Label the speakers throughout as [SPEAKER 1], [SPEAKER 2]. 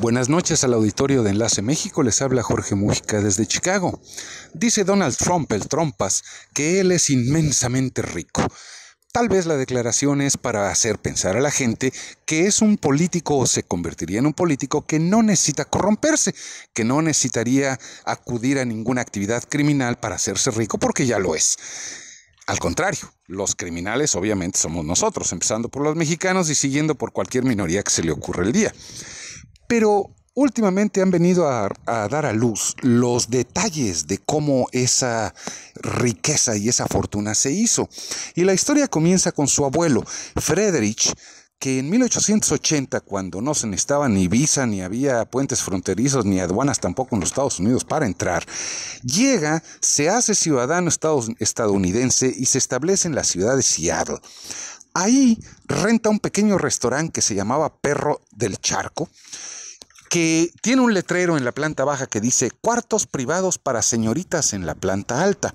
[SPEAKER 1] Buenas noches al auditorio de Enlace México, les habla Jorge Mujica desde Chicago. Dice Donald Trump, el Trompas, que él es inmensamente rico. Tal vez la declaración es para hacer pensar a la gente que es un político o se convertiría en un político que no necesita corromperse, que no necesitaría acudir a ninguna actividad criminal para hacerse rico porque ya lo es. Al contrario, los criminales obviamente somos nosotros, empezando por los mexicanos y siguiendo por cualquier minoría que se le ocurra el día. Pero últimamente han venido a, dar a luz los detalles de cómo esa riqueza y esa fortuna se hizo. Y la historia comienza con su abuelo, Frederick, que en 1880, cuando no se necesitaba ni visa, ni había puentes fronterizos, ni aduanas tampoco en los Estados Unidos para entrar, llega, se hace ciudadano estadounidense y se establece en la ciudad de Seattle. Ahí renta un pequeño restaurante que se llamaba Perro del Charco, que tiene un letrero en la planta baja que dice cuartos privados para señoritas en la planta alta.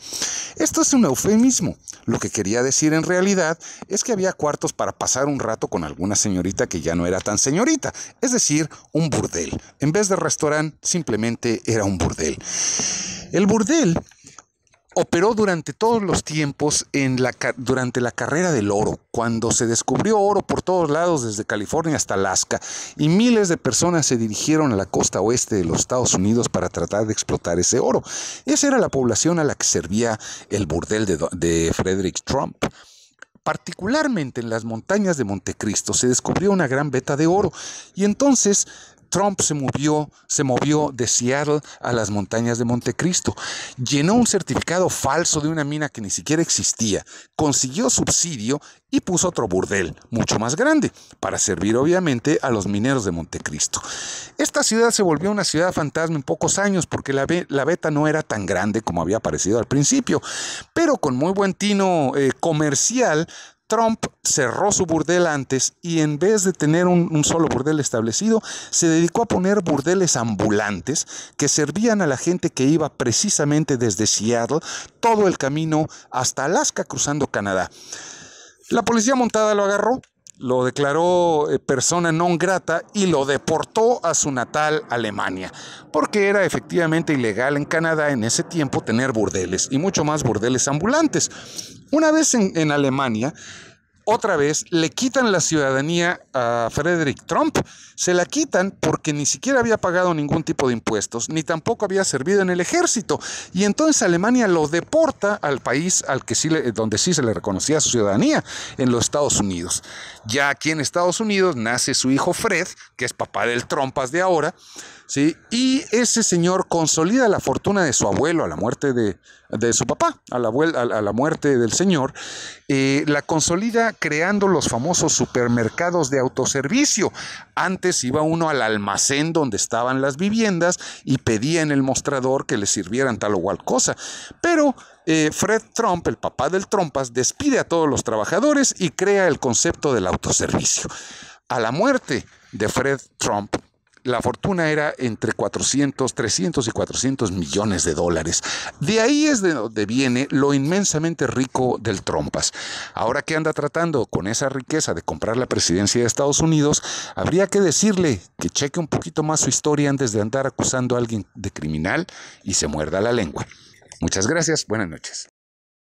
[SPEAKER 1] Esto es un eufemismo. Lo que quería decir en realidad es que había cuartos para pasar un rato con alguna señorita que ya no era tan señorita, es decir, un burdel. En vez de restaurante, simplemente era un burdel. El burdel operó durante todos los tiempos durante la carrera del oro, cuando se descubrió oro por todos lados desde California hasta Alaska y miles de personas se dirigieron a la costa oeste de los Estados Unidos para tratar de explotar ese oro. Esa era la población a la que servía el burdel de, Frederick Trump. Particularmente en las montañas de Montecristo se descubrió una gran veta de oro y entonces Trump se movió, se movió de Seattle a las montañas de Montecristo, llenó un certificado falso de una mina que ni siquiera existía, consiguió subsidio y puso otro burdel, mucho más grande, para servir obviamente a los mineros de Montecristo. Esta ciudad se volvió una ciudad fantasma en pocos años porque la, la beta no era tan grande como había parecido al principio, pero con muy buen tino eh, comercial Trump cerró su burdel antes y en vez de tener un, solo burdel establecido, se dedicó a poner burdeles ambulantes que servían a la gente que iba precisamente desde Seattle todo el camino hasta Alaska cruzando Canadá. La policía montada lo agarró, lo declaró eh, persona non grata y lo deportó a su natal Alemania, porque era efectivamente ilegal en Canadá en ese tiempo tener burdeles y mucho más burdeles ambulantes. Una vez en, en Alemania, otra vez le quitan la ciudadanía a Frederick Trump. Se la quitan porque ni siquiera había pagado ningún tipo de impuestos, ni tampoco había servido en el ejército. Y entonces Alemania lo deporta al país al que sí le, eh, donde sí se le reconocía su ciudadanía, en los Estados Unidos. Ya aquí en Estados Unidos nace su hijo Fred, que es papá del Trumpas de ahora, ¿sí? y ese señor consolida la fortuna de su abuelo a la muerte de, su papá, a la muerte del señor, eh, la consolida creando los famosos supermercados de autoservicio. Antes iba uno al almacén donde estaban las viviendas y pedía en el mostrador que le sirvieran tal o cual cosa. Pero eh, Fred Trump, el papá del Trumpas despide a todos los trabajadores y crea el concepto del autoservicio. A la muerte de Fred Trump, la fortuna era entre 400, 300 y 400 millones de dólares. De ahí es de donde viene lo inmensamente rico del Trompas. Ahora que anda tratando con esa riqueza de comprar la presidencia de Estados Unidos, habría que decirle que cheque un poquito más su historia antes de andar acusando a alguien de criminal y se muerda la lengua. Muchas gracias, buenas noches.